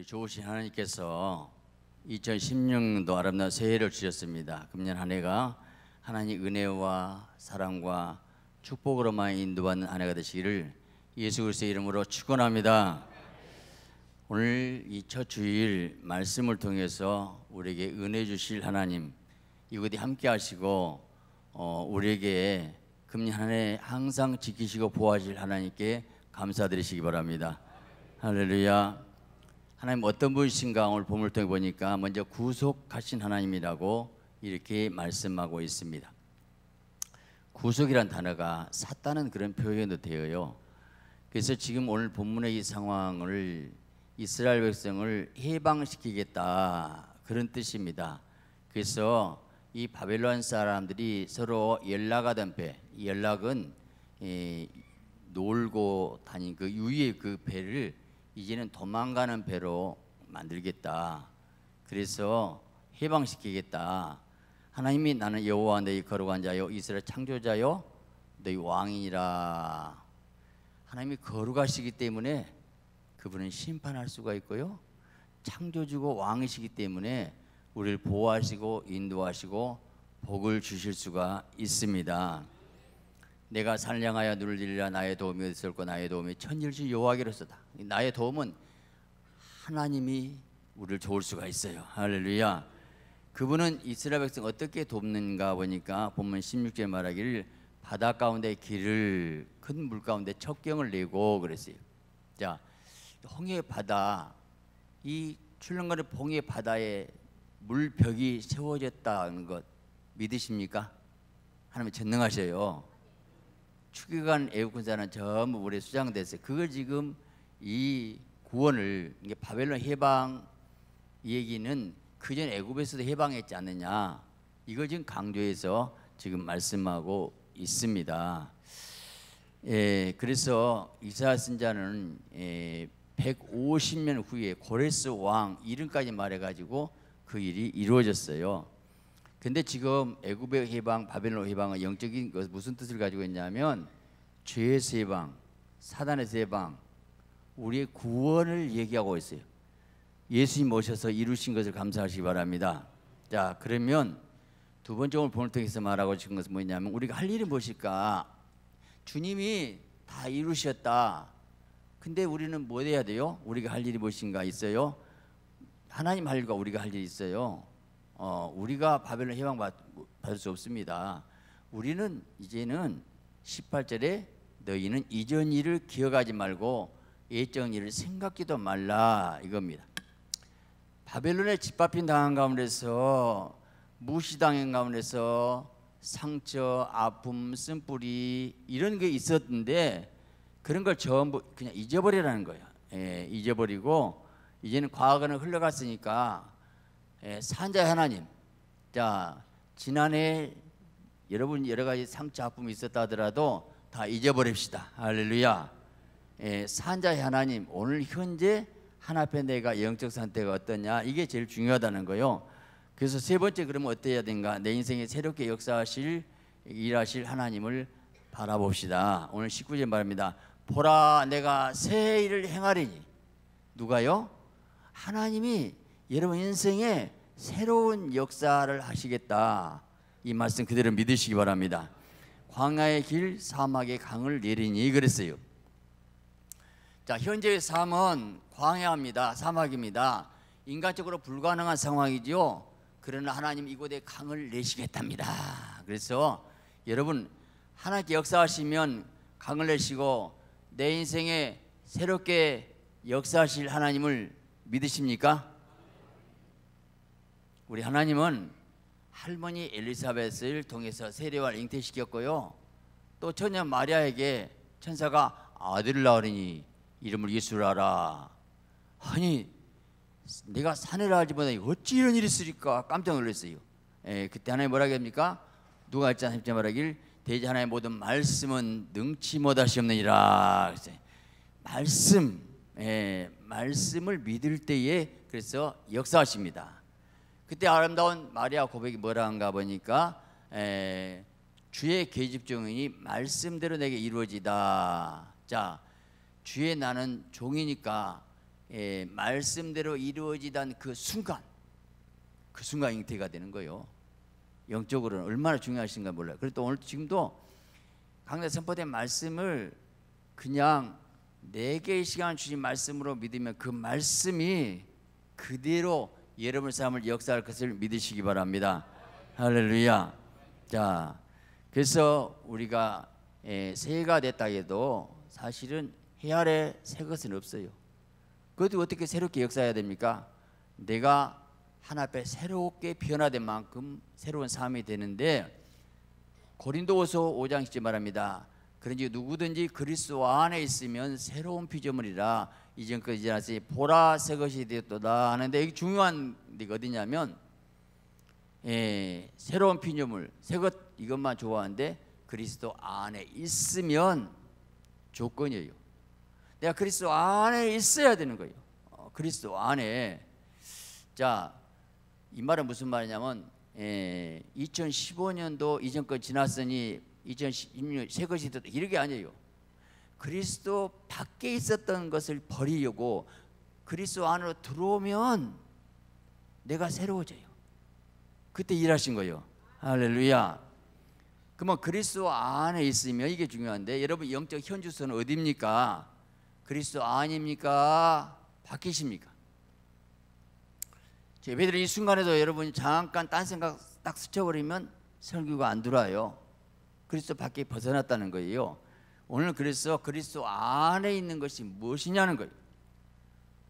우리 좋으신 하나님께서 2016년도 아름다운 새해를 주셨습니다. 금년 한 해가 하나님 은혜와 사랑과 축복으로만 인도받는 한 해가 되시기를 예수 그리스도의 이름으로 축원합니다. 오늘 이 첫 주일 말씀을 통해서 우리에게 은혜 주실 하나님 이곳에 함께 하시고 어, 우리에게 금년 한 해 항상 지키시고 보호하실 하나님께 감사드리시기 바랍니다. 할렐루야. 하나님 어떤 분이신가 오늘 본문 통해 보니까 먼저 구속하신 하나님이라고 이렇게 말씀하고 있습니다. 구속이란 단어가 샀다는 그런 표현도 되어요. 그래서 지금 오늘 본문의 이 상황을 이스라엘 백성을 해방시키겠다 그런 뜻입니다. 그래서 이 바벨론 사람들이 서로 연락하던 배, 연락은 예, 놀고 다닌 그 유의 그 배를 이제는 도망가는 배로 만들겠다. 그래서 해방시키겠다. 하나님이 나는 여호와 너희 거룩한 자요 이스라엘 창조자요 너희 왕이라 하나님이 거룩하시기 때문에 그분은 심판할 수가 있고요. 창조주고 왕이시기 때문에 우리를 보호하시고 인도하시고 복을 주실 수가 있습니다. 내가 산을 향하여 눈을 들리라 나의 도움이 있을까 나의 도움이 천일주 여호와께로서다 나의 도움은 하나님이 우리를 도울 수가 있어요 할렐루야 그분은 이스라엘 백성 어떻게 돕는가 보니까 본문 16절 말하기를 바다 가운데 길을 큰 물 가운데 척경을 내고 그랬어요 자 홍해 바다 이 출렁거리 봉해 바다에 물벽이 세워졌다는 것 믿으십니까? 하나님 전능하셔요. 추격한 애국군사는 전부 우리 수장됐어요. 그걸 지금 이 구원을 이게 바벨론 해방 얘기는 그전 애굽에서도 해방했지 않느냐 이걸 지금 강조해서 지금 말씀하고 있습니다. 예, 그래서 이사야 선자는 예, 150년 후에 고레스 왕 이름까지 말해가지고 그 일이 이루어졌어요. 근데 지금 애굽의 해방, 바벨론 해방은 영적인 것 무슨 뜻을 가지고 있냐면 죄의 해방, 사단의 해방, 우리의 구원을 얘기하고 있어요. 예수님 오셔서 이루신 것을 감사하시기 바랍니다. 자, 그러면 두 번째 오늘 본을 통해서 말하고 싶은 것은 뭐냐면 우리가 할 일이 무엇일까? 주님이 다 이루셨다. 근데 우리는 뭐 해야 돼요? 우리가 할 일이 무엇인가 있어요? 하나님 할 일과 우리가 할 일이 있어요. 어, 우리가 바벨론 해방 받을 수 없습니다. 우리는 이제는 18절에 너희는 이전 일을 기억하지 말고 예정 일을 생각지도 말라 이겁니다. 바벨론에 짓밟힌 당한 가운데서 무시당한 가운데서 상처, 아픔, 쓴뿌리 이런 게 있었는데 그런 걸 전부 그냥 잊어버리라는 거예요. 예, 잊어버리고 이제는 과거는 흘러갔으니까 예, 산자 하나님. 자, 지난해 여러분 여러 가지 상처 아픔이 있었다 하더라도 다 잊어버립시다. 할렐루야. 예, 산자 하나님. 오늘 현재 하나편 내가 영적 상태가 어떠냐 이게 제일 중요하다는 거요. 그래서 세 번째 그러면 어때야 된가? 내 인생에 새롭게 역사하실 일하실 하나님을 바라봅시다. 오늘 19절 말입니다. 보라 내가 새 일을 행하리니 누가요? 하나님이 여러분 인생에 새로운 역사를 하시겠다 이 말씀 그대로 믿으시기 바랍니다 광야의 길 사막의 강을 내리니 그랬어요 자 현재의 삶은 광야입니다 사막입니다 인간적으로 불가능한 상황이지 그러나 하나님 이곳에 강을 내시겠답니다 그래서 여러분 하나님께 역사하시면 강을 내시고 내 인생에 새롭게 역사하실 하나님을 믿으십니까? 우리 하나님은 할머니 엘리사벳을 통해서 세례와 잉태시켰고요. 또 처녀 마리아에게 천사가 아들을 낳으리니 이름을 예수라라. 아니 내가 산을 알지 못하니 어찌 이런 일이 있으까 깜짝 놀랐어요. 에, 예, 그때 하나님 뭐라 합니까? 누가 할지 않습니 말하길 대지 하나의 모든 말씀은 능치 못하시옵느니라. 말씀, 에, 예, 말씀을 믿을 때에 그래서 역사하십니다. 그때 아름다운 마리아 고백이 뭐라 한가 보니까 에, 주의 계집 종이니 말씀대로 내게 이루어지다. 자, 주의 나는 종이니까 에, 말씀대로 이루어지던 그 순간, 그 순간 잉태가 되는 거요. 영적으로는 얼마나 중요하신가 몰라요. 그래서 오늘 지금도 강대 선포된 말씀을 그냥 네개 시간 주신 말씀으로 믿으면 그 말씀이 그대로 여러분 삶을 역사할 것을 믿으시기 바랍니다. 할렐루야. 자, 그래서 우리가 예, 새해가 됐다 해도 사실은 해 아래 새 것은 없어요. 그것도 어떻게 새롭게 역사해야 됩니까? 내가 하나 앞에 새롭게 변화된 만큼 새로운 삶이 되는데 고린도후서 5장 10절 말합니다. 그런지 누구든지 그리스도 안에 있으면 새로운 피조물이라 이전까지 지나서 보라 새 것이 되었도다 하는데 여기 중요한 게 어디냐면 예, 새로운 피조물 새것 이것만 좋아하는데 그리스도 안에 있으면 조건이에요. 내가 그리스도 안에 있어야 되는 거예요. 어, 그리스도 안에 자이 말은 무슨 말이냐면 예, 2015년도 이전까지 지났으니 2016년 새것이 이렇게 아니에요. 그리스도 밖에 있었던 것을 버리려고 그리스도 안으로 들어오면 내가 새로워져요. 그때 일하신 거예요. 할렐루야. 그러면 그리스도 안에 있으면 이게 중요한데 여러분 영적 현주소는 어디입니까? 그리스도 안입니까? 바뀌십니까? 예배드이 순간에도 여러분 잠깐 딴 생각 딱 스쳐버리면 설교가 안 들어와요. 그리스도 밖에 벗어났다는 거예요. 오늘 그래서 그리스도 안에 있는 것이 무엇이냐는 거예요.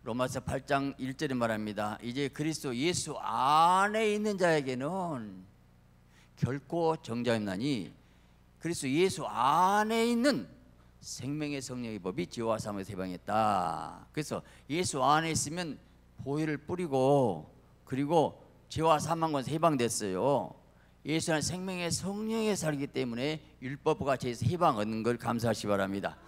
로마서 8장 1절에 말합니다. 이제 그리스도 예수 안에 있는 자에게는 결코 정자임나니 그리스도 예수 안에 있는 생명의 성령의 법이 지와 삶에서 방했다 그래서 예수 안에 있으면 보혈을 뿌리고 그리고 죄와 사망권 해방됐어요. 예수는 생명의 성령에 살기 때문에 율법과 제에서 해방 얻는 걸 감사하시 바랍니다.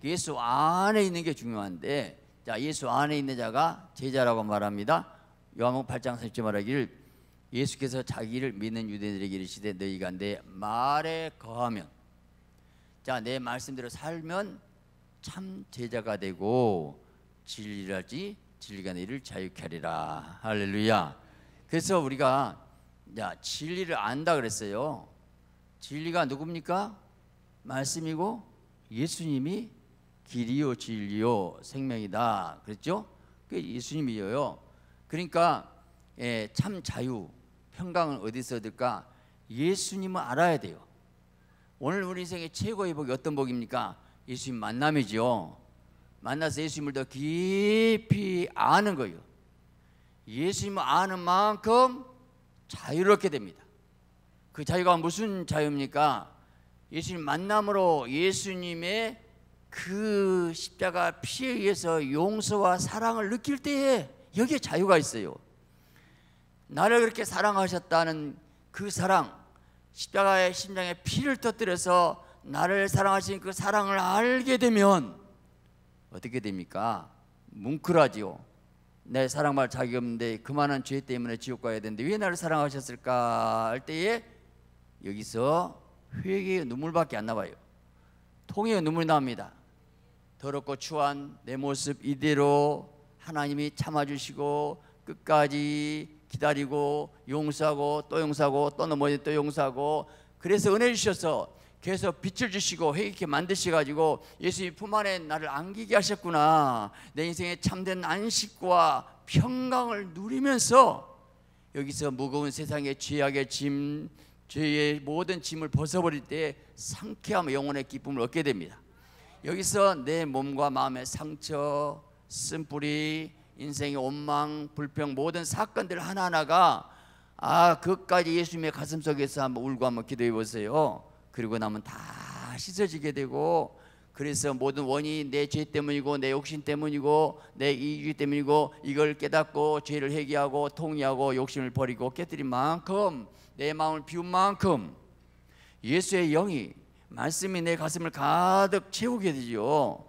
그 예수 안에 있는 게 중요한데 자 예수 안에 있는 자가 제자라고 말합니다. 요한복 8장 30절 말하기를 예수께서 자기를 믿는 유대인들에게 이르시되 너희가 내 말에 거하면 자 내 말씀대로 살면 참 제자가 되고 진리라지 진리가 너희를 자유케 하리라 할렐루야. 그래서 우리가 야, 진리를 안다 그랬어요. 진리가 누굽니까? 말씀이고 예수님이 길이요 진리요 생명이다 그랬죠? 그 예수님이에요. 그러니까 예, 참 자유 평강은 어디서 얻을까? 예수님을 알아야 돼요. 오늘 우리 인생의 최고의 복이 어떤 복입니까? 예수님 만남이죠 만나서 예수님을 더 깊이 아는 거예요. 예수님을 아는 만큼 자유롭게 됩니다. 그 자유가 무슨 자유입니까? 예수님 만남으로 예수님의 그 십자가 피에 의해서 용서와 사랑을 느낄 때에 여기에 자유가 있어요. 나를 그렇게 사랑하셨다는 그 사랑, 십자가의 심장에 피를 터뜨려서 나를 사랑하신 그 사랑을 알게 되면 어떻게 됩니까? 뭉클하지요. 내 사랑할 자격 없는데 그만한 죄 때문에 지옥 가야 되는데 왜 나를 사랑하셨을까 할 때에 여기서 회개의 눈물밖에 안 나와요. 통의 눈물이 나옵니다. 더럽고 추한 내 모습 이대로 하나님이 참아주시고 끝까지 기다리고 용서하고 또 용서하고 또 넘어져 또 용서하고 그래서 은혜 주셔서 계속 빛을 주시고 회개케 만드시 가지고 예수님 품 안에 나를 안기게 하셨구나. 내 인생에 참된 안식과 평강을 누리면서 여기서 무거운 세상의 죄악의 짐, 죄의 모든 짐을 벗어버릴 때 상쾌함, 영혼의 기쁨을 얻게 됩니다. 여기서 내 몸과 마음의 상처, 쓴뿌리, 인생의 원망, 불평 모든 사건들 하나하나가 아, 그까지 예수님의 가슴 속에서 한번 울고 한번 기도해 보세요. 그리고 나면 다 씻어지게 되고 그래서 모든 원인이 내 죄 때문이고 내 욕심 때문이고 내 이익 때문이고 이걸 깨닫고 죄를 회개하고 통의하고 욕심을 버리고 깨뜨린 만큼 내 마음을 비운 만큼 예수의 영이 말씀이 내 가슴을 가득 채우게 되죠.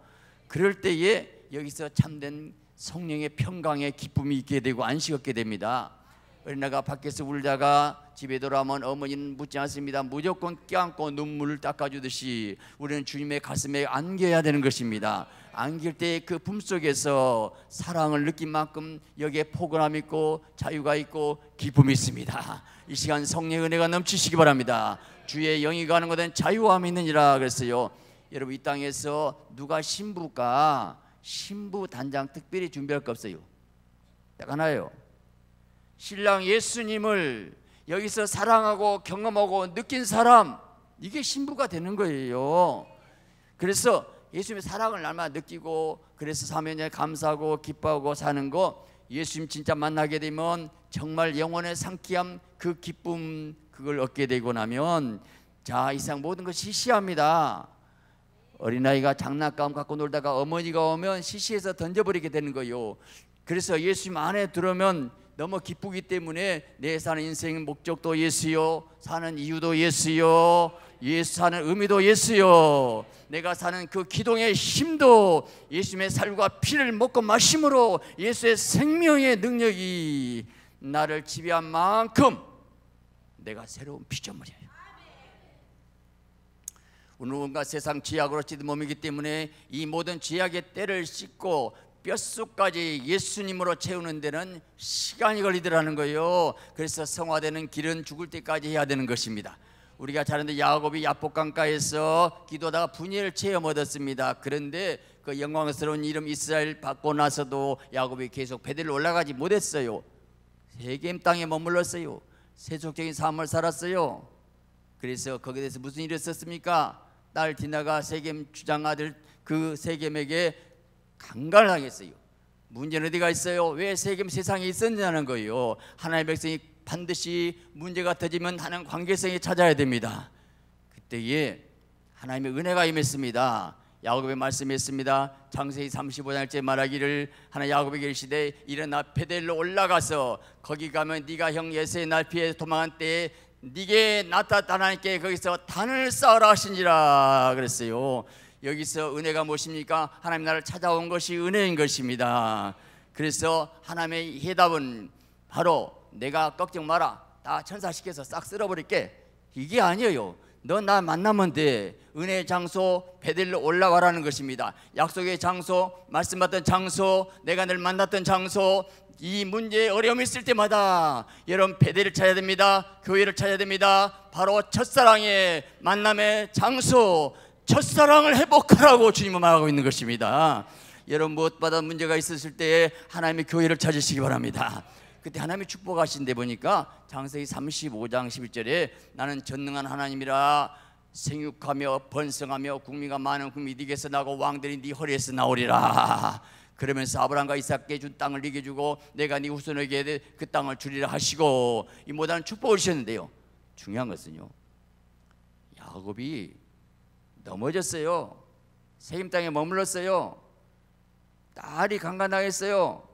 그럴 때에 여기서 참된 성령의 평강의 기쁨이 있게 되고 안식 얻게 됩니다. 어린아가 밖에서 울다가 집에 돌아오면 어머니는 묻지 않습니다. 무조건 껴안고 눈물을 닦아주듯이 우리는 주님의 가슴에 안겨야 되는 것입니다. 안길 때 그 품속에서 사랑을 느낀 만큼 여기에 포근함 있고 자유가 있고 기쁨이 있습니다. 이 시간 성령 은혜가 넘치시기 바랍니다. 주의 영이 가는 것은 자유함이 있느니라 그랬어요. 여러분 이 땅에서 누가 신부가 신부 단장 특별히 준비할 거 없어요. 딱 하나요. 신랑 예수님을 여기서 사랑하고 경험하고 느낀 사람 이게 신부가 되는 거예요. 그래서 예수님의 사랑을 날마다 느끼고 그래서 사면에 감사하고 기뻐하고 사는 거 예수님 진짜 만나게 되면 정말 영혼의 상쾌함 그 기쁨 그걸 얻게 되고 나면 자 이상 모든 것이 시시합니다. 어린아이가 장난감 갖고 놀다가 어머니가 오면 시시해서 던져버리게 되는 거요. 그래서 예수님 안에 들어오면 너무 기쁘기 때문에 내 사는 인생 목적도 예수요 사는 이유도 예수요 예수 사는 의미도 예수요 내가 사는 그 기동의 힘도 예수의 님 살과 피를 먹고 마심으로 예수의 생명의 능력이 나를 지배한 만큼 내가 새로운 피조물이에요 누군가 세상 죄악으로 찌든 몸이기 때문에 이 모든 죄악의 때를 씻고 뼛속까지 예수님으로 채우는 데는 시간이 걸리더라는 거예요. 그래서 성화되는 길은 죽을 때까지 해야 되는 것입니다. 우리가 자는데 야곱이 야복강가에서 기도하다가 분열 체험 얻었습니다. 그런데 그 영광스러운 이름 이스라엘 받고 나서도 야곱이 계속 베델 올라가지 못했어요. 세겜 땅에 머물렀어요. 세속적인 삶을 살았어요. 그래서 거기에 대해서 무슨 일이 있었습니까? 딸 디나가 세겜 주장 아들 그 세겜에게 강간하겠어요. 문제는 어디가 있어요? 왜 세금 세상에 있었냐는 거예요. 하나님의 백성이 반드시 문제가 터지면 하는 관계성이 찾아야 됩니다. 그때에 하나님의 은혜가 임했습니다. 야곱의 말씀했습니다. 창세기 35장째 말하기를 하나 야곱에게 시되 일어나 베델로 올라가서 거기 가면 네가 형 예세의 날 피해 도망한 때에 네게 나타나 하나님께 거기서 단을 쌓으라 하신지라 그랬어요. 여기서 은혜가 무엇입니까? 하나님 나를 찾아온 것이 은혜인 것입니다. 그래서 하나님의 해답은 바로 내가 걱정 마라. 다 천사시켜서 싹 쓸어버릴게. 이게 아니에요. 너 나 만나면 돼. 은혜의 장소 베들로 올라와라는 것입니다. 약속의 장소, 말씀 받던 장소, 내가 늘 만났던 장소, 이 문제에 어려움이 있을 때마다 여러분 베델을 찾아야 됩니다. 교회를 찾아야 됩니다. 바로 첫사랑의 만남의 장소 첫사랑을 회복하라고 주님은 말하고 있는 것입니다. 여러분 무엇보다 문제가 있으실 때 하나님의 교회를 찾으시기 바랍니다. 그때 하나님이 축복하신데 보니까 장세기 35장 11절에 나는 전능한 하나님이라 생육하며 번성하며 국민과 많은 국민이 네게서 나고 왕들이 네 허리에서 나오리라 그러면서 아브라함과 이삭에준 땅을 네게 주고 내가 네 후손에게 그 땅을 주리라 하시고 이 모든 축복을 주셨는데요 중요한 것은요 야곱이 넘어졌어요. 세임 땅에 머물렀어요. 딸이 강간당했어요.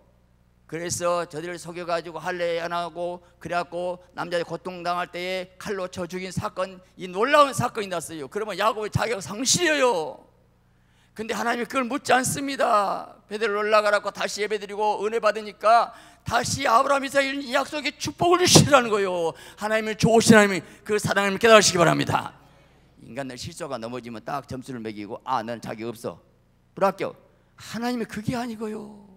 그래서 저들을 속여가지고 할례 안 하고 그래갖고 남자들 고통당할 때에 칼로 쳐 죽인 사건 이 놀라운 사건이 났어요 그러면 야곱의 자격 상실이에요 근데 하나님이 그걸 묻지 않습니다 베델로 올라가라고 다시 예배드리고 은혜 받으니까 다시 아브라함 이사이 약속의 축복을 주시라는 거예요 하나님을 좋으신 하나님그 사랑을 깨달으시기 바랍니다 인간들 실수가 넘어지면 딱 점수를 매기고 아, 난자기 없어. 불합격. 하나님이 그게 아니고요.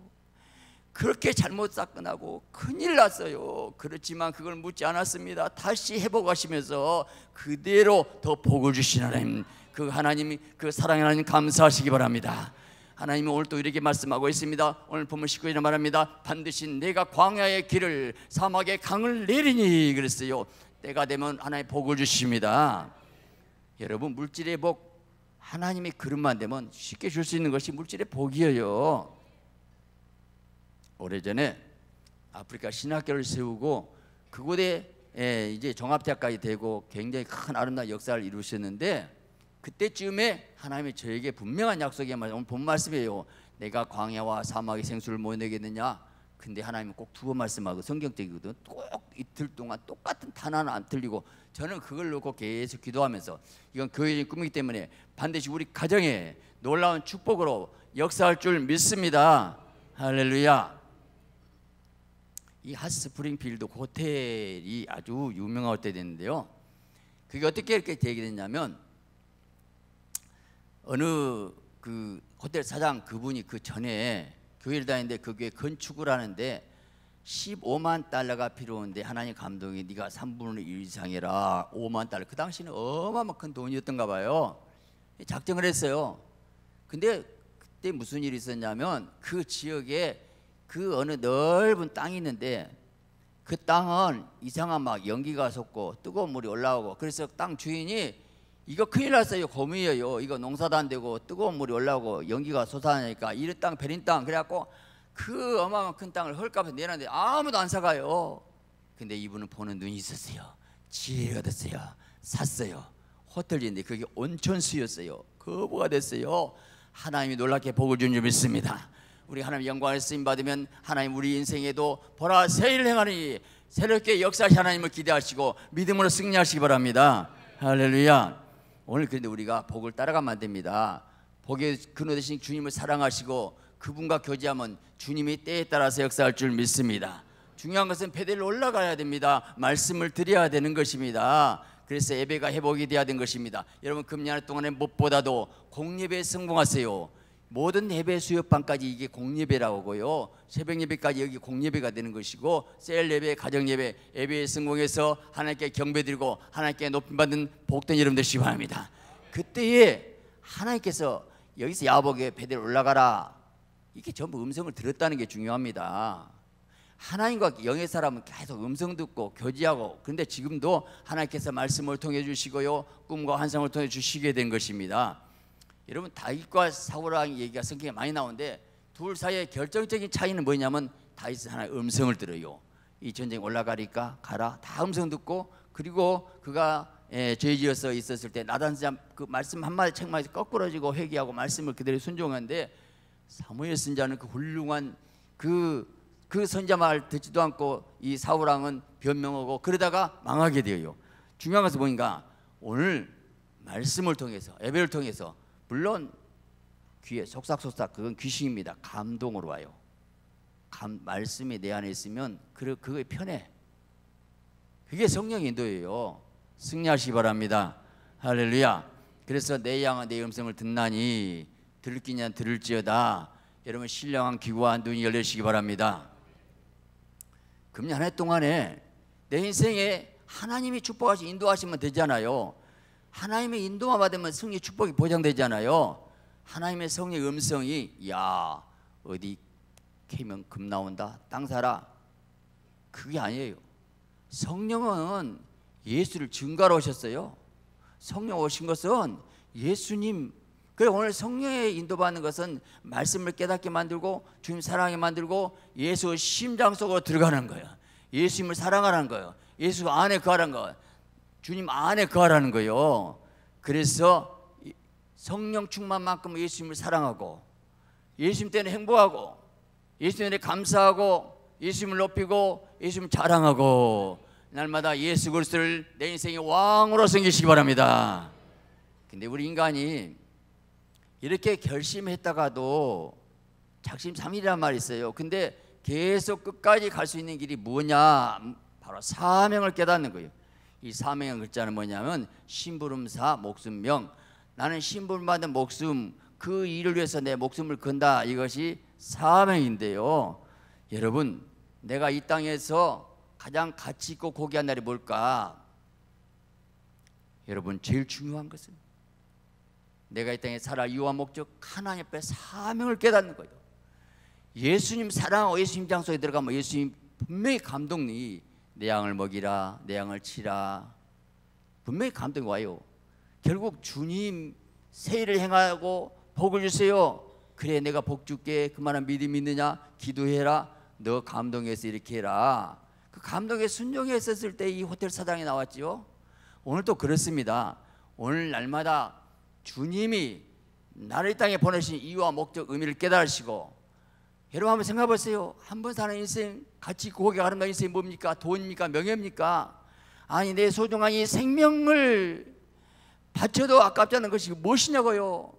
그렇게 잘못 사건하고 큰일 났어요. 그렇지만 그걸 묻지 않았습니다. 다시 회복하시면서 그대로 더 복을 주신 하나님, 그 하나님이 그 사랑의 하나님 감사하시기 바랍니다. 하나님이 오늘 또 이렇게 말씀하고 있습니다. 오늘 본문 19절에 말합니다. 반드시 내가 광야의 길을 사막의 강을 내리니 그랬어요. 때가 되면 하나의 복을 주십니다. 여러분 물질의 복 하나님의 그릇만 되면 쉽게 줄 수 있는 것이 물질의 복이에요. 오래전에 아프리카 신학교를 세우고 그곳에 예, 이제 종합대학까지 되고 굉장히 큰 아름다운 역사를 이루셨는데 그때쯤에 하나님이 저에게 분명한 약속에 말씀 오늘 본 말씀이에요. 내가 광야와 사막의 생수를 못 내겠느냐? 근데 하나님은 꼭 두 번 말씀하고 성경적이거든. 꼭 이틀 동안 똑같은 단 하나 안 틀리고 저는 그걸 놓고 계속 기도하면서 이건 교회의 꿈이기 때문에 반드시 우리 가정에 놀라운 축복으로 역사할 줄 믿습니다. 할렐루야. 이 핫스프링필드 호텔이 아주 유명한 호텔인데요. 그게 어떻게 이렇게 되게 됐냐면 어느 그 호텔 사장 그분이 그 전에 교회를 다니는데 그 교회 건축을 하는데 15만 달러가 필요한데 하나님 감독이 네가 3분의 1 이상 해라 5만 달러 그 당시는 어마만큰 돈이었던가 봐요 작정을 했어요 근데 그때 무슨 일이 있었냐면 그 지역에 그 어느 넓은 땅이 있는데 그 땅은 이상한 막 연기가 솟고 뜨거운 물이 올라오고 그래서 땅 주인이 이거 큰일 났어요. 거미예요. 이거 농사도 안 되고 뜨거운 물이 올라오고 연기가 솟아나니까 이리 땅 베린 땅 그래갖고 그 어마어마한 큰 땅을 헐값에 내놨는데 아무도 안 사가요. 근데 이분은 보는 눈이 있었어요. 지혜가 됐어요. 샀어요. 호텔인데 그게 온천수였어요. 거부가 됐어요. 하나님이 놀랍게 복을 준줄 믿습니다. 우리 하나님 영광을 쓰임 받으면 하나님 우리 인생에도 보라 새일 행하니 새롭게 역사하시 하나님을 기대하시고 믿음으로 승리하시기 바랍니다. 할렐루야. 오늘 그런데 우리가 복을 따라가면 안 됩니다. 복의 근원 대신 주님을 사랑하시고 그분과 교제하면 주님이 때에 따라서 역사할 줄 믿습니다. 중요한 것은 패대를 올라가야 됩니다. 말씀을 드려야 되는 것입니다. 그래서 예배가 회복이 되어야 된 것입니다. 여러분 금년 동안에 무엇보다도 공예배에 성공하세요. 모든 예배 수협방까지 이게 공예배라고요. 새벽 예배까지 여기 공예배가 되는 것이고 셀 예배, 가정 예배, 예배에 성공해서 하나님께 경배드리고 하나님께 높임 받는 복된 여러분 되시기 바니다 그때에 하나님께서 여기서 야복의 배대로 올라가라. 이게 렇 전부 음성을 들었다는 게 중요합니다. 하나님과 영의 사람은 계속 음성 듣고 교제하고 그런데 지금도 하나님께서 말씀을 통해 주시고요 꿈과 환상을 통해 주시게 된 것입니다. 여러분 다윗과 사울왕 얘기가 성경에 많이 나오는데 둘 사이의 결정적인 차이는 뭐냐면 다윗은 하나의 음성을 들어요. 이 전쟁 올라가리까 가라 다 음성 듣고 그리고 그가 예, 죄지어서 있었을 때 나단자 그 말씀 한마디 책망에서 거꾸러지고 회개하고 말씀을 그대로 순종하는데 사무엘 선자는 그 훌륭한 그그 그 선자 말 듣지도 않고 이 사울왕은 변명하고 그러다가 망하게 되어요. 중요한 것은 뭔가 오늘 말씀을 통해서 예배를 통해서 물론 귀에 속삭속삭 그건 귀신입니다. 감동으로 와요. 감, 말씀이 내 안에 있으면 그 그게 편해. 그게 성령 인도예요. 승리하시기 바랍니다. 할렐루야. 그래서 내 양은 내 음성을 듣나니 들기냐 들을지어다. 여러분 신령한 귀와 눈이 열리시기 바랍니다. 금년 한 해 동안에 내 인생에 하나님이 축복하시 인도하시면 되잖아요. 하나님의 인도만 받으면 성령 축복이 보장되잖아요. 하나님의 성령 음성이 야 어디 캐면 금 나온다 땅 사라 그게 아니에요. 성령은 예수를 증가로 오셨어요. 성령 오신 것은 예수님 그래 오늘 성령의 인도받는 것은 말씀을 깨닫게 만들고 주님 사랑하게 만들고 예수 심장 속으로 들어가는 거예요. 예수님을 사랑하는 거예요. 예수 안에 거하는 거예요. 주님 안에 거하라는 거예요. 그래서 성령 충만만큼 예수님을 사랑하고 예수님 때문에 행복하고 예수님 에 감사하고 예수님을 높이고 예수님을 자랑하고 날마다 예수 그리스도를 내 인생의 왕으로 섬기시기 바랍니다. 근데 우리 인간이 이렇게 결심했다가도 작심삼일이란 말이 있어요. 근데 계속 끝까지 갈 수 있는 길이 뭐냐? 바로 사명을 깨닫는 거예요. 이 사명의 글자는 뭐냐면 심부름사 목숨명 나는 심부름 받은 목숨 그 일을 위해서 내 목숨을 건다 이것이 사명인데요 여러분 내가 이 땅에서 가장 가치 있고 고귀한 날이 뭘까 여러분 제일 중요한 것은 내가 이 땅에 살아 유한 목적 하나옆에 사명을 깨닫는 거예요 예수님 사랑 하고 예수님 장소에 들어가면 예수님 분명히 감동이 내 양을 먹이라 내 양을 치라 분명히 감동이 와요 결국 주님 세일을 행하고 복을 주세요 그래 내가 복 줄게 그만한 믿음이 있느냐 기도해라 너 감동해서 이렇게 해라 그 감동에 순종했었을 때 이 호텔 사장이 나왔지요 오늘도 그렇습니다 오늘 날마다 주님이 나를 이 땅에 보내신 이유와 목적 의미를 깨달으시고 여러분 한번 생각해 보세요 한 번 사는 인생 같이 고개 아름다운 인생이 뭡니까? 돈입니까? 명예입니까? 아니 내 소중한 이 생명을 바쳐도 아깝지 않은 것이 무엇이냐고요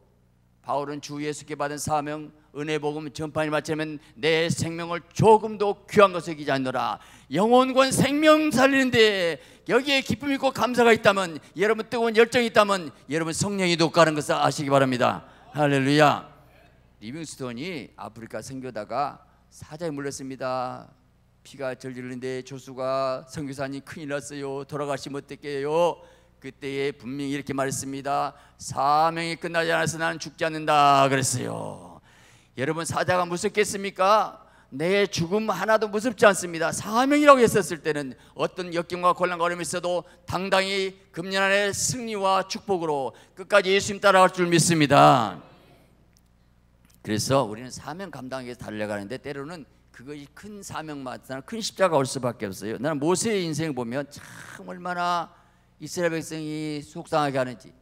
바울은 주 예수께 받은 사명 은혜 복음 전파를 마치면 내 생명을 조금도 귀한 것을 기지 않노라 영혼과 생명 살리는데 여기에 기쁨 있고 감사가 있다면 여러분 뜨거운 열정이 있다면 여러분 성령이 독가는 것을 아시기 바랍니다 할렐루야 리빙스톤이 아프리카 선교다가 사자에 물렸습니다 피가 절리는데 조수가 성교사님 큰일 났어요 돌아가시면 어떡해요 그때에 분명히 이렇게 말했습니다 사명이 끝나지 않아서 나는 죽지 않는다 그랬어요 여러분 사자가 무섭겠습니까? 내 죽음 하나도 무섭지 않습니다 사명이라고 했었을 때는 어떤 역경과 곤란과어려움이 있어도 당당히 금년 안에 승리와 축복으로 끝까지 예수님 따라갈 줄 믿습니다 그래서 우리는 사명 감당하기 위해서 달려가는데 때로는 그것이 큰 사명마다 큰 십자가 올 수밖에 없어요. 나는 모세의 인생 보면 참 얼마나 이스라엘 백성이 속상하게 하는지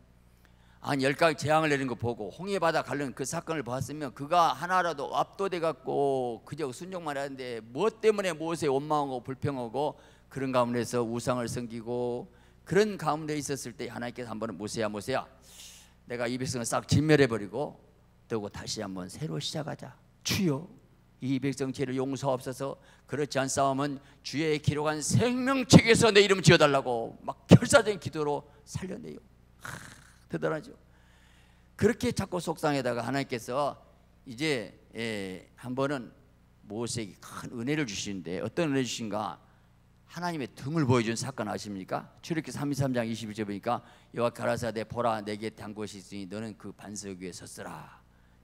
한 열강 재앙을 내린 거 보고 홍해 바다 갈른 그 사건을 봤으면 그가 하나라도 압도돼 갖고 그저 순종만 하는데 무엇 뭐 때문에 모세 원망하고 불평하고 그런 가운데서 우상을 섬기고 그런 가운데 있었을 때 하나님께서 한 번은 모세야 모세야 내가 이 백성을 싹 진멸해 버리고 그고 다시 한번 새로 시작하자 주여 이 백성 죄를 용서하옵소서 그렇지 않사오면 주의 기록한 생명책에서 내 이름 지어달라고 막 결사적인 기도로 살려내요 하, 대단하죠 그렇게 자꾸 속상해다가 하나님께서 이제 예, 한 번은 모세에게 큰 은혜를 주시는데 어떤 은혜 주신가 하나님의 등을 보여준 사건 아십니까? 출애굽기 33장 21절 보니까 여호와 가라사대 보라 내게 단 것이 있으니 너는 그 반석 위에 섰으라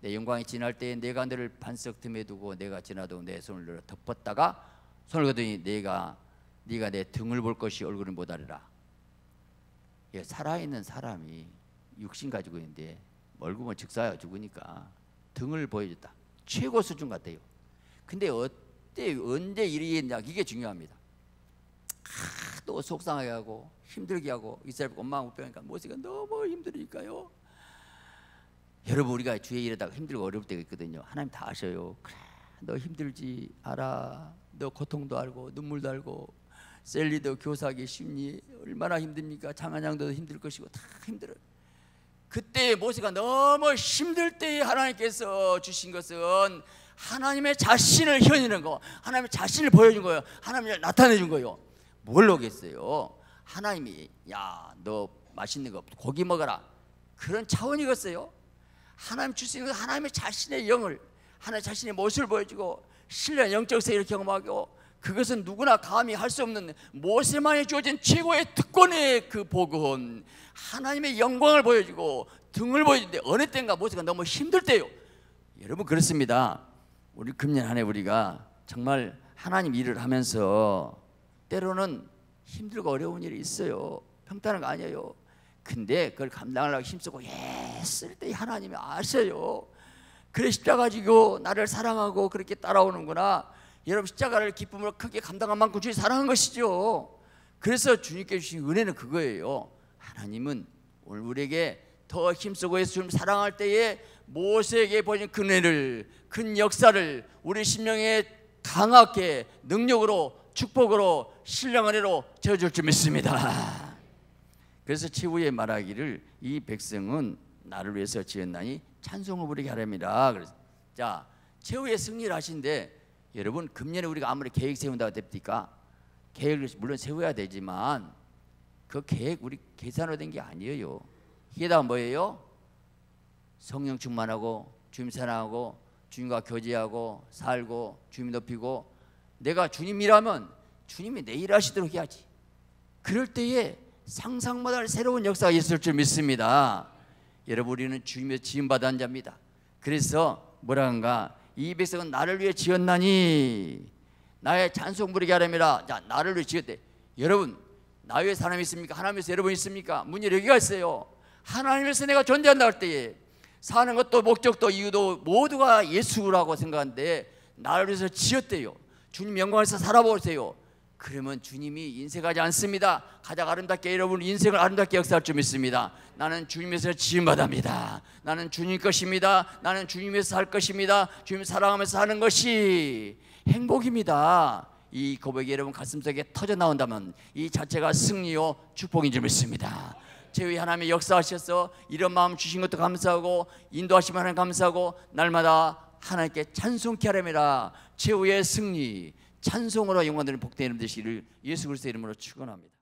내 영광이 지날 때에 내가 너를 반석 틈에 두고 내가 지나도 내 손을 들어 덮었다가 손을 거더니 내가 네가 내 등을 볼 것이 얼굴을 못 알리라. 예, 살아있는 사람이 육신 가지고 있는데 멀구면 즉사야 죽으니까 등을 보여줬다. 최고 수준 같아요. 근데 어때 언제 일이 있냐 이게 중요합니다. 아, 또 속상하게 하고 힘들게 하고 이 사람 엄마가 못배니까 모세가 너무 힘드니까요. 여러분 우리가 주의 일하다가 힘들고 어려울 때가 있거든요. 하나님 다 아셔요. 그래 너 힘들지 알아. 너 고통도 알고 눈물도 알고 셀리도 교사기 쉽니 얼마나 힘듭니까? 장한장도 힘들 것이고 다 힘들어. 그때 모세가 너무 힘들 때 하나님께서 주신 것은 하나님의 자신을 현이는 거, 하나님의 자신을 보여준 거예요. 하나님을 나타내준 거예요. 뭘로겠어요? 하나님이 야너 맛있는 거 고기 먹어라 그런 차원이겠어요? 하나님 주시는 그 하나님의 자신의 영을 하나님 자신의 모습을 보여주고 신뢰한 영적 세계를 경험하고 그것은 누구나 감히 할 수 없는 모세만이 주어진 최고의 특권의 그 복은 하나님의 영광을 보여주고 등을 보여주는데 어느 때인가 모세가 너무 힘들 때요 여러분 그렇습니다 우리 금년 한 해 우리가 정말 하나님 일을 하면서 때로는 힘들고 어려운 일이 있어요 평탄한 거 아니에요 근데 그걸 감당하려고 힘쓰고 했을 예, 때 하나님이 아세요. 그래 십자가 지고 나를 사랑하고 그렇게 따라오는구나. 여러분 십자가를 기쁨을 크게 감당한 만큼 주님 사랑한 것이죠. 그래서 주님께 주신 은혜는 그거예요. 하나님은 오늘 우리에게 더 힘쓰고 해서 님 사랑할 때에 모세에게 보여준 은혜를 큰 역사를 우리 심령에 강하게 능력으로 축복으로 신령 은혜로 채워줄 줄 믿습니다. 그래서 최후에 말하기를 이 백성은 나를 위해서 지었나니 찬송을 부르게 하렵니다 그래서 자 최후의 승리를 하신데 여러분 금년에 우리가 아무리 계획 세운다고 됩니까? 계획을 물론 세워야 되지만 그 계획 우리 계산으로 된 게 아니에요. 이게 뭐예요? 성령 충만하고 주님 사랑하고 주님과 교제하고 살고 주님 높이고 내가 주님이라면 주님이 내 일하시도록 해야지. 그럴 때에 상상 마다 새로운 역사가 있을 줄 믿습니다. 여러분 우리는 주님의 지음 받은 자입니다. 그래서 뭐라 한가 이 백성은 나를 위해 지었나니 나의 찬송 부르게 하렴이라. 자, 나를 위해 지었대. 여러분 나의 사람이 있습니까? 하나님에서 여러분 있습니까? 문이 여기가 있어요. 하나님에서 내가 존재한다 할 때에 사는 것도 목적도 이유도 모두가 예수라고 생각하데 나를 위해서 지었대요. 주님 영광에서 살아보세요. 그러면 주님이 인색하지 않습니다. 가장 아름답게 여러분 인생을 아름답게 역사할 줄 믿습니다. 나는 주님에서 지음받합니다. 나는 주님 것입니다. 나는 주님에서 살 것입니다. 주님 사랑하면서 사는 것이 행복입니다. 이 고백이 여러분 가슴속에 터져 나온다면 이 자체가 승리요 축복인 줄 믿습니다. 제위 하나님의 역사하셔서 이런 마음 주신 것도 감사하고 인도하시면 하나님 감사하고 날마다 하나님께 찬송케 하렴이라 최후의 승리 찬송으로 영광들을복되 이름 되시기를 예수 그리스도의 이름으로 축원합니다.